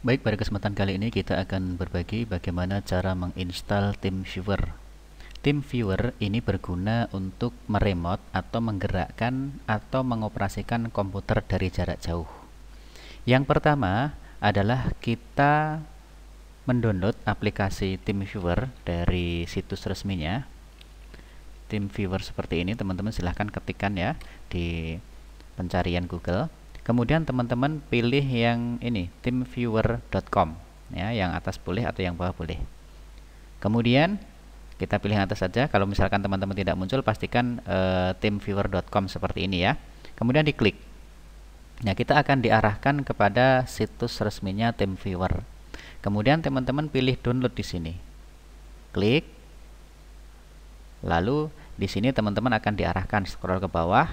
Baik, pada kesempatan kali ini kita akan berbagi bagaimana cara menginstal TeamViewer. TeamViewer ini berguna untuk meremote atau menggerakkan atau mengoperasikan komputer dari jarak jauh. Yang pertama adalah kita mendownload aplikasi TeamViewer dari situs resminya. TeamViewer seperti ini, teman-teman silahkan ketikkan ya di pencarian Google kemudian teman-teman pilih yang ini teamviewer.com ya yang atas boleh atau yang bawah boleh kemudian kita pilih yang atas saja kalau misalkan teman-teman tidak muncul pastikan uh, eh, teamviewer.com seperti ini ya kemudian diklik nah kita akan diarahkan kepada situs resminya teamviewer kemudian teman-teman pilih download di sini klik lalu di sini teman-teman akan diarahkan scroll ke bawah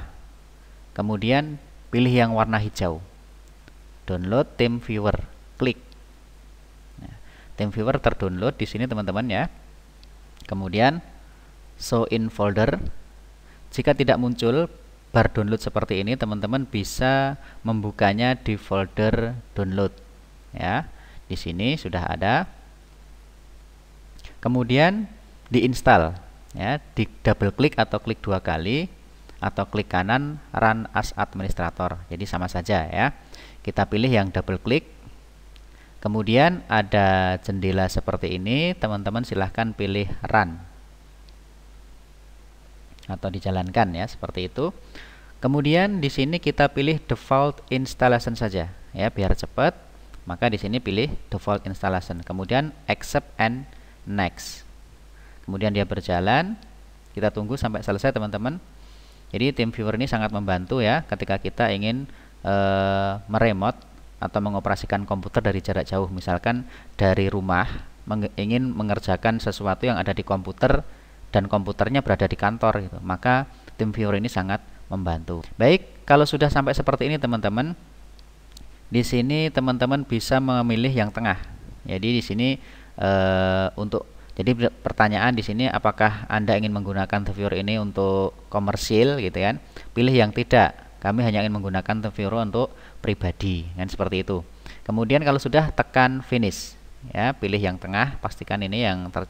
kemudian pilih yang warna hijau download team viewer klik nah, ya, team viewer terdownload di sini teman-teman ya kemudian show in folder jika tidak muncul bar download seperti ini teman-teman bisa membukanya di folder download ya di sini sudah ada kemudian diinstal ya di double klik atau klik dua kali atau klik kanan Run as Administrator. Jadi sama saja ya. Kita pilih yang double klik. Kemudian ada jendela seperti ini, teman-teman silahkan pilih Run atau dijalankan ya seperti itu. Kemudian di sini kita pilih default installation saja ya biar cepat. Maka di sini pilih default installation. Kemudian accept and next. Kemudian dia berjalan. Kita tunggu sampai selesai teman-teman. Jadi tim viewer ini sangat membantu ya ketika kita ingin e, meremote atau mengoperasikan komputer dari jarak jauh misalkan dari rumah meng ingin mengerjakan sesuatu yang ada di komputer dan komputernya berada di kantor gitu. Maka tim viewer ini sangat membantu. Baik, kalau sudah sampai seperti ini teman-teman, di sini teman-teman bisa memilih yang tengah. Jadi di sini e, untuk jadi pertanyaan di sini apakah Anda ingin menggunakan Viewer ini untuk komersil gitu kan? Pilih yang tidak. Kami hanya ingin menggunakan Viewer untuk pribadi kan seperti itu. Kemudian kalau sudah tekan finish ya, pilih yang tengah, pastikan ini yang ter,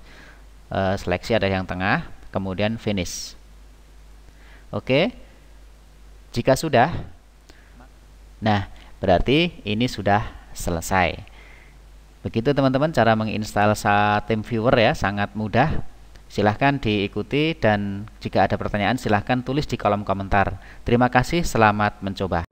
e, seleksi ada yang tengah, kemudian finish. Oke. Jika sudah Nah, berarti ini sudah selesai. Begitu teman-teman cara menginstal Satem Viewer ya, sangat mudah. Silahkan diikuti dan jika ada pertanyaan silahkan tulis di kolom komentar. Terima kasih, selamat mencoba.